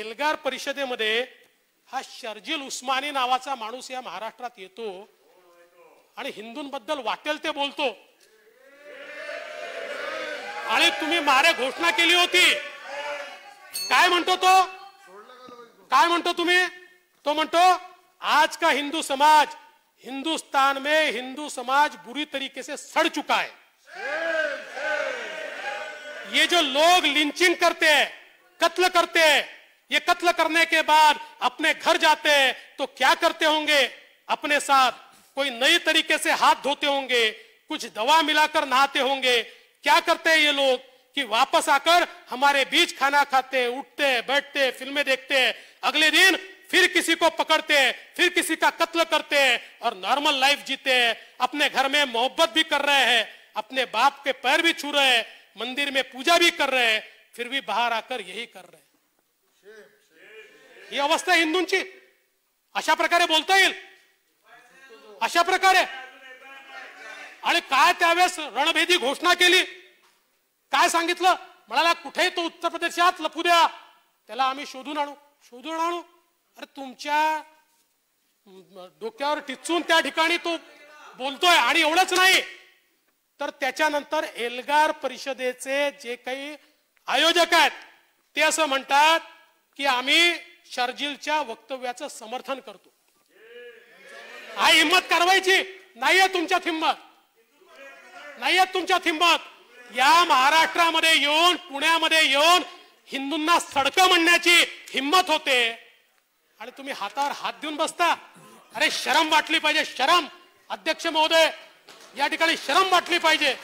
एल्गार परिषदेमध्ये हा शर्जिल उस्मानी नावाचा माणूस या महाराष्ट्रात येतो आणि हिंदूंबद्दल वाटेल ते बोलतो आणि तुम्ही मारे घोषणा केली होती काय म्हणतो तो काय म्हणतो तुम्ही तो म्हणतो आज का हिंदू समाज हिंदुस्तान में हिंदू समाज बुरी तरीके से सड़ चुका है ये जो लोग लिंचिंग करते हैं कत्ल करते हैं ये कत्ल करने के बाद अपने घर जाते हैं तो क्या करते होंगे अपने साथ कोई नए तरीके से हाथ धोते होंगे कुछ दवा मिलाकर नहाते होंगे क्या करते हैं ये लोग कि वापस आकर हमारे बीच खाना खाते हैं उठते हैं बैठते हैं फिल्में देखते हैं अगले दिन फिर किसी को पकड़ते हैं फिर किसी का कत्ल करते हैं और नॉर्मल लाइफ जीते हैं अपने घर में मोहब्बत भी कर रहे हैं अपने बाप के पैर भी छू रहे हैं मंदिर में पूजा भी कर रहे हैं फिर भी बाहर आकर यही कर रहे हैं ही अवस्था हिंदूंची अशा प्रकारे बोलता येईल अशा प्रकारे आणि काय त्यावेळेस रणभेदी घोषणा केली काय सांगितलं म्हणाला कुठेही तो उत्तर प्रदेशात लपू द्या त्याला आम्ही शोधून आणू शोधून आणू अरे तुमच्या डोक्यावर टिचून त्या ठिकाणी तो बोलतोय आणि एवढंच नाही तर त्याच्यानंतर एल्गार परिषदेचे जे काही आयोजक आहेत ते असं म्हणतात की आम्ही शर्जिलच्या वक्तव्याचं समर्थन करतो हा हिंमत कारवायची नाहीये तुमच्या हिंमत नाहीये तुमच्यात हिंमत या महाराष्ट्रामध्ये येऊन पुण्यामध्ये येऊन हिंदूंना सडकं म्हणण्याची हिंमत होते आणि तुम्ही हातावर हात देऊन बसता अरे शरम वाटली पाहिजे शरम अध्यक्ष महोदय या ठिकाणी शरम वाटली पाहिजे